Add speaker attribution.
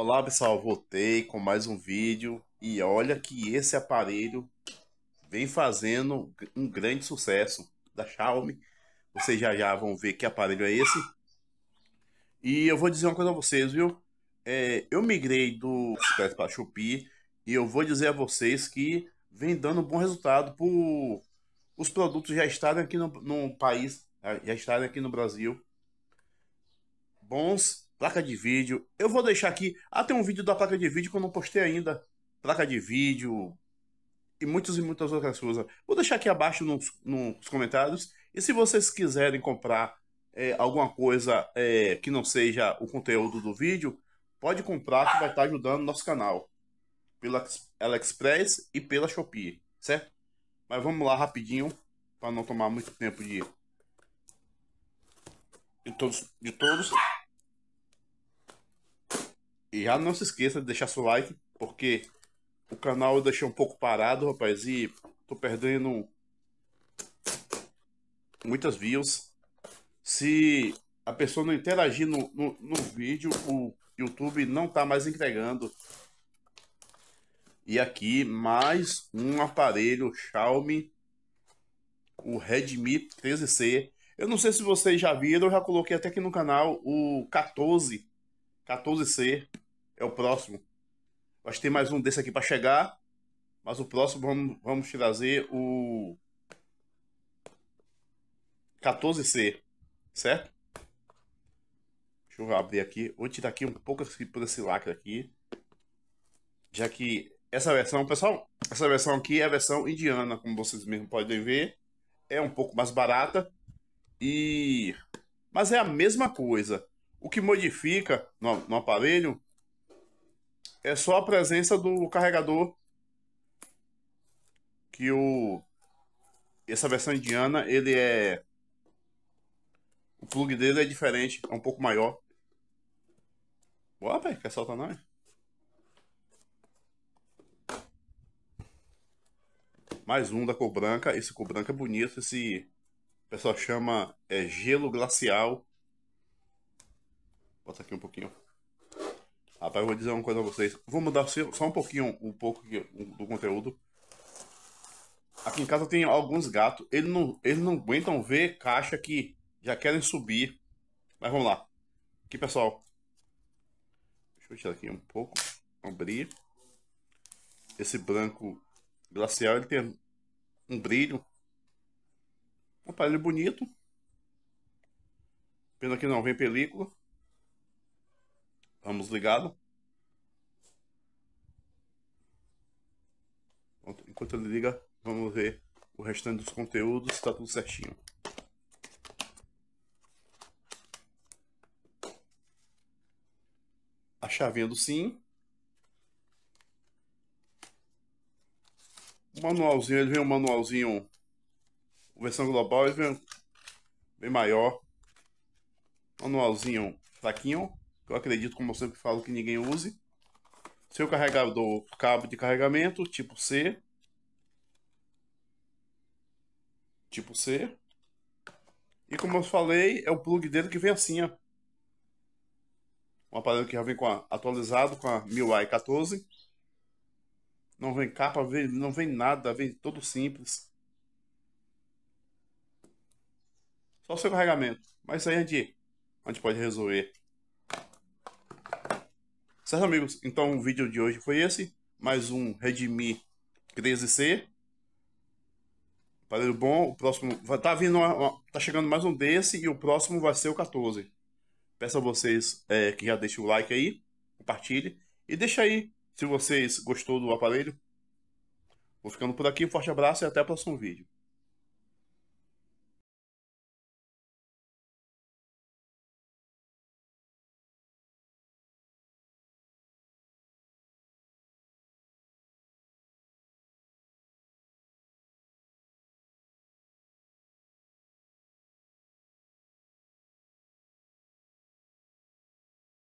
Speaker 1: Olá pessoal, voltei com mais um vídeo e olha que esse aparelho vem fazendo um grande sucesso da Xiaomi. Vocês já já vão ver que aparelho é esse. E eu vou dizer uma coisa a vocês, viu? É, eu migrei do Express para Shopee e eu vou dizer a vocês que vem dando um bom resultado por os produtos já estarem aqui no, no país, já estarem aqui no Brasil. Bons placa de vídeo. Eu vou deixar aqui. Ah, tem um vídeo da placa de vídeo que eu não postei ainda. Placa de vídeo. E muitas e muitas outras coisas. Vou deixar aqui abaixo nos, nos comentários. E se vocês quiserem comprar é, alguma coisa é, que não seja o conteúdo do vídeo, pode comprar que vai estar ajudando nosso canal. Pela AliExpress e pela Shopee, certo? Mas vamos lá rapidinho, para não tomar muito tempo de, de todos. De todos. E já não se esqueça de deixar seu like, porque o canal eu deixei um pouco parado, rapaz, e tô perdendo muitas views. Se a pessoa não interagir no, no, no vídeo, o YouTube não tá mais entregando. E aqui mais um aparelho Xiaomi, o Redmi 13C. Eu não sei se vocês já viram, eu já coloquei até aqui no canal o 14, 14C é o próximo. Acho que tem mais um desse aqui para chegar. Mas o próximo vamos, vamos trazer o 14C, certo? Deixa eu abrir aqui. Vou tirar aqui um pouco por esse lacre aqui. Já que essa versão, pessoal, essa versão aqui é a versão indiana, como vocês mesmo podem ver. É um pouco mais barata. E... Mas é a mesma coisa. O que modifica no, no aparelho é só a presença do carregador que o essa versão indiana ele é o plug dele é diferente, é um pouco maior. boa pai, quer soltar não Mais um da cor branca. Esse cor branca é bonito. Esse o pessoal chama é, gelo glacial. Bota aqui um pouquinho. Rapaz, vou dizer uma coisa a vocês. Vou mudar só um pouquinho, um pouco do conteúdo. Aqui em casa tem alguns gatos. Eles não, eles não aguentam ver caixa que já querem subir. Mas vamos lá. Aqui, pessoal. Deixa eu tirar aqui um pouco. Abrir. Esse branco glacial, ele tem um brilho. Um aparelho bonito. Pena que não vem película. Vamos ligá Enquanto ele liga, vamos ver o restante dos conteúdos, está tudo certinho. A chavinha do SIM. O manualzinho, ele vem um manualzinho, versão global, ele vem bem maior. Manualzinho fraquinho eu acredito, como eu sempre falo, que ninguém use. Seu carregador, cabo de carregamento, tipo C. Tipo C. E como eu falei, é o plug dele que vem assim, ó. Um aparelho que já vem com a, atualizado com a MIUI 14. Não vem capa, não vem nada, vem todo simples. Só o seu carregamento. Mas isso aí a gente, a gente pode resolver. Certo, amigos? Então o vídeo de hoje foi esse. Mais um Redmi 13C. Aparelho bom. O próximo. Tá vindo. Uma, tá chegando mais um desse. E o próximo vai ser o 14. Peço a vocês é, que já deixem o like aí. Compartilhe. E deixa aí se vocês gostou do aparelho. Vou ficando por aqui. Forte abraço e até o próximo vídeo.